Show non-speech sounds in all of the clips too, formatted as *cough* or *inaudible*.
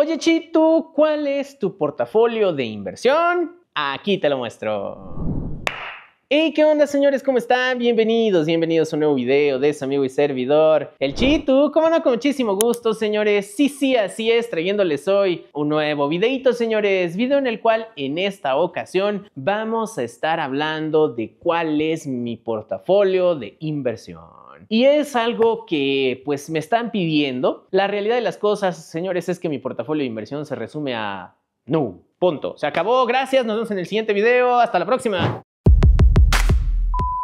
Oye, Chitu, cuál es tu portafolio de inversión? Aquí te lo muestro. Hey, ¿qué onda, señores? ¿Cómo están? Bienvenidos, bienvenidos a un nuevo video de su amigo y servidor, el Chitu. ¿Cómo no? Con muchísimo gusto, señores. Sí, sí, así es, trayéndoles hoy un nuevo videito, señores. Video en el cual, en esta ocasión, vamos a estar hablando de cuál es mi portafolio de inversión. Y es algo que pues me están pidiendo. La realidad de las cosas, señores, es que mi portafolio de inversión se resume a no. Punto. Se acabó. Gracias. Nos vemos en el siguiente video. Hasta la próxima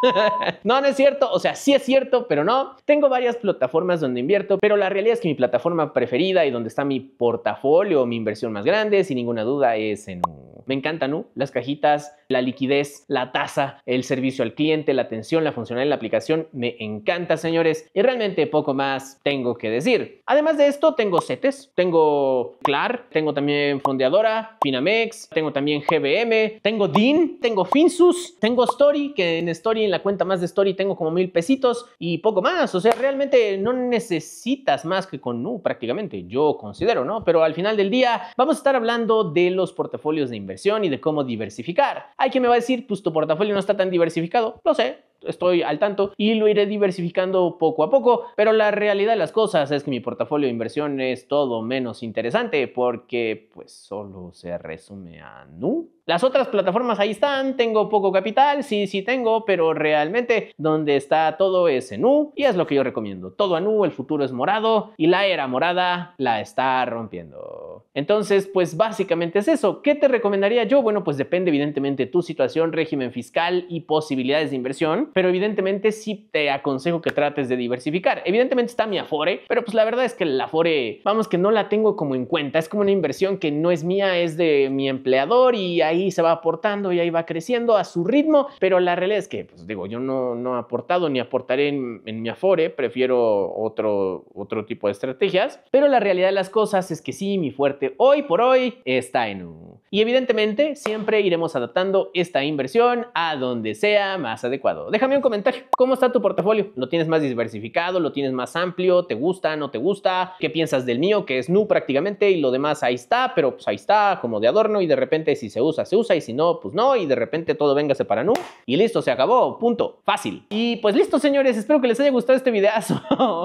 *laughs* no, no es cierto. O sea, sí es cierto, pero no. Tengo varias plataformas donde invierto, pero la realidad es que mi plataforma preferida y donde está mi portafolio, mi inversión más grande, sin ninguna duda, es en... Me encanta Nu. Las cajitas la liquidez, la tasa, el servicio al cliente, la atención, la funcionalidad de la aplicación. Me encanta, señores, y realmente poco más tengo que decir. Además de esto, tengo CETES, tengo CLAR, tengo también Fondeadora, Finamex, tengo también GBM, tengo DIN, tengo Finsus, tengo Story, que en Story, en la cuenta más de Story, tengo como mil pesitos y poco más. O sea, realmente no necesitas más que con Nu prácticamente, yo considero, ¿no? Pero al final del día vamos a estar hablando de los portafolios de inversión y de cómo diversificar. Hay quien me va a decir, pues tu portafolio no está tan diversificado. Lo sé, estoy al tanto y lo iré diversificando poco a poco, pero la realidad de las cosas es que mi portafolio de inversión es todo menos interesante porque pues solo se resume a nu las otras plataformas ahí están, tengo poco capital, sí, sí tengo, pero realmente donde está todo es en U y es lo que yo recomiendo. Todo en U, el futuro es morado y la era morada la está rompiendo. Entonces, pues básicamente es eso. ¿Qué te recomendaría yo? Bueno, pues depende evidentemente de tu situación, régimen fiscal y posibilidades de inversión, pero evidentemente sí te aconsejo que trates de diversificar. Evidentemente está mi Afore, pero pues la verdad es que la Afore, vamos que no la tengo como en cuenta, es como una inversión que no es mía, es de mi empleador y ahí ahí se va aportando y ahí va creciendo a su ritmo, pero la realidad es que, pues digo, yo no, no he aportado ni aportaré en, mi Afore, prefiero otro, otro tipo de estrategias, pero la realidad de las cosas es que sí, mi fuerte hoy por hoy está en un y evidentemente siempre iremos adaptando esta inversión a donde sea más adecuado. Déjame un comentario. ¿Cómo está tu portafolio? ¿Lo tienes más diversificado? ¿Lo tienes más amplio? ¿Te gusta? ¿No te gusta? ¿Qué piensas del mío? Que es nu prácticamente y lo demás ahí está, pero pues ahí está como de adorno y de repente si se usa, se usa y si no, pues no y de repente todo véngase para nu y listo, se acabó, punto, fácil. Y pues listo señores, espero que les haya gustado este videazo,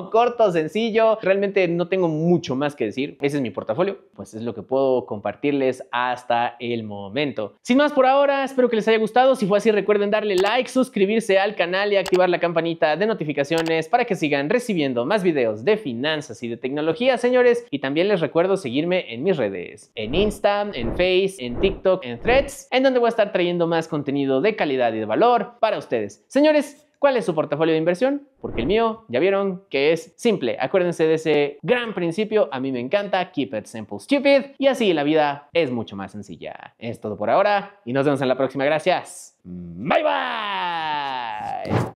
*laughs* corto, sencillo, realmente no tengo mucho más que decir, ese es mi portafolio, pues es lo que puedo compartirles hasta el momento. Sin más por ahora, espero que les haya gustado. Si fue así, recuerden darle like, suscribirse al canal y activar la campanita de notificaciones para que sigan recibiendo más videos de finanzas y de tecnología, señores. Y también les recuerdo seguirme en mis redes, en Insta, en Face, en TikTok, en Threads, en donde voy a estar trayendo más contenido de calidad y de valor para ustedes. Señores, ¿Cuál es su portafolio de inversión? Porque el mío, ya vieron, que es simple. Acuérdense de ese gran principio. A mí me encanta. Keep it simple, stupid. Y así la vida es mucho más sencilla. Es todo por ahora y nos vemos en la próxima. Gracias. Bye bye.